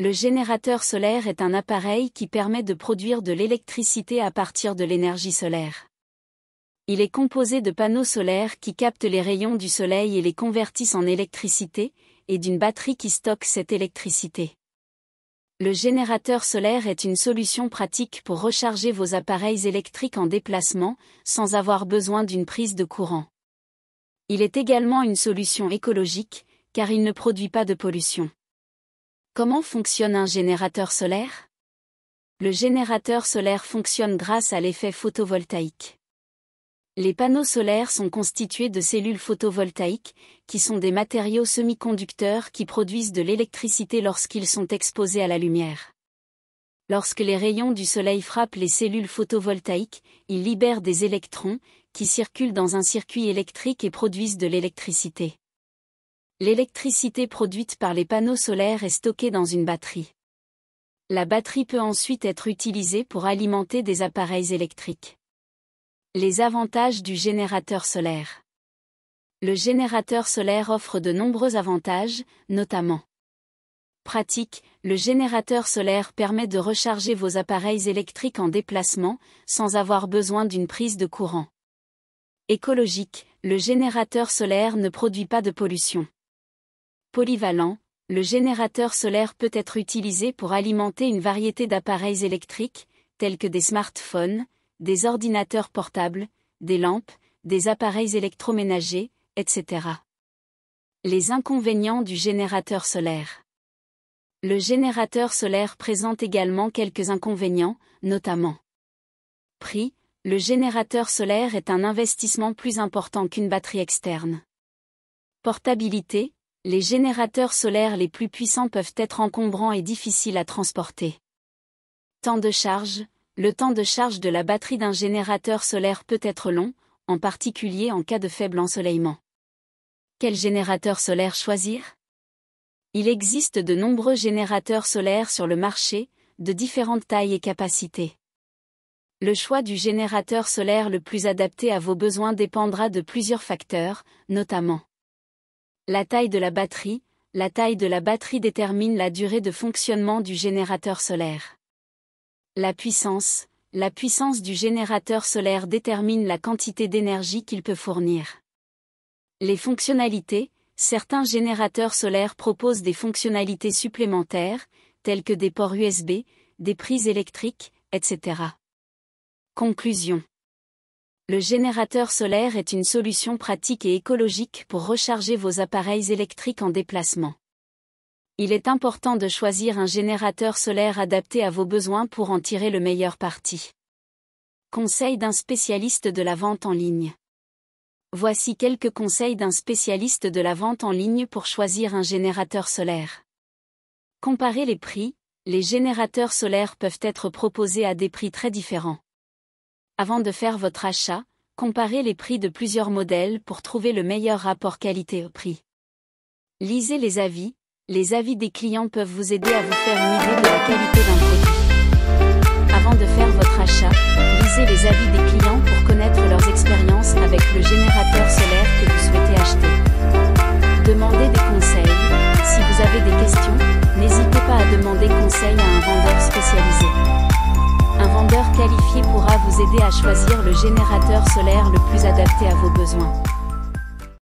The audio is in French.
Le générateur solaire est un appareil qui permet de produire de l'électricité à partir de l'énergie solaire. Il est composé de panneaux solaires qui captent les rayons du soleil et les convertissent en électricité, et d'une batterie qui stocke cette électricité. Le générateur solaire est une solution pratique pour recharger vos appareils électriques en déplacement, sans avoir besoin d'une prise de courant. Il est également une solution écologique, car il ne produit pas de pollution. Comment fonctionne un générateur solaire Le générateur solaire fonctionne grâce à l'effet photovoltaïque. Les panneaux solaires sont constitués de cellules photovoltaïques, qui sont des matériaux semi-conducteurs qui produisent de l'électricité lorsqu'ils sont exposés à la lumière. Lorsque les rayons du soleil frappent les cellules photovoltaïques, ils libèrent des électrons, qui circulent dans un circuit électrique et produisent de l'électricité. L'électricité produite par les panneaux solaires est stockée dans une batterie. La batterie peut ensuite être utilisée pour alimenter des appareils électriques. Les avantages du générateur solaire. Le générateur solaire offre de nombreux avantages, notamment pratique, le générateur solaire permet de recharger vos appareils électriques en déplacement, sans avoir besoin d'une prise de courant. Écologique, le générateur solaire ne produit pas de pollution. Polyvalent, le générateur solaire peut être utilisé pour alimenter une variété d'appareils électriques, tels que des smartphones, des ordinateurs portables, des lampes, des appareils électroménagers, etc. Les inconvénients du générateur solaire. Le générateur solaire présente également quelques inconvénients, notamment prix. Le générateur solaire est un investissement plus important qu'une batterie externe. Portabilité, les générateurs solaires les plus puissants peuvent être encombrants et difficiles à transporter. Temps de charge Le temps de charge de la batterie d'un générateur solaire peut être long, en particulier en cas de faible ensoleillement. Quel générateur solaire choisir Il existe de nombreux générateurs solaires sur le marché, de différentes tailles et capacités. Le choix du générateur solaire le plus adapté à vos besoins dépendra de plusieurs facteurs, notamment la taille de la batterie, la taille de la batterie détermine la durée de fonctionnement du générateur solaire. La puissance, la puissance du générateur solaire détermine la quantité d'énergie qu'il peut fournir. Les fonctionnalités, certains générateurs solaires proposent des fonctionnalités supplémentaires, telles que des ports USB, des prises électriques, etc. Conclusion le générateur solaire est une solution pratique et écologique pour recharger vos appareils électriques en déplacement. Il est important de choisir un générateur solaire adapté à vos besoins pour en tirer le meilleur parti. Conseil d'un spécialiste de la vente en ligne. Voici quelques conseils d'un spécialiste de la vente en ligne pour choisir un générateur solaire. Comparez les prix, les générateurs solaires peuvent être proposés à des prix très différents. Avant de faire votre achat, comparez les prix de plusieurs modèles pour trouver le meilleur rapport qualité-prix. Lisez les avis, les avis des clients peuvent vous aider à vous faire une idée de la qualité d'un produit. aider à choisir le générateur solaire le plus adapté à vos besoins.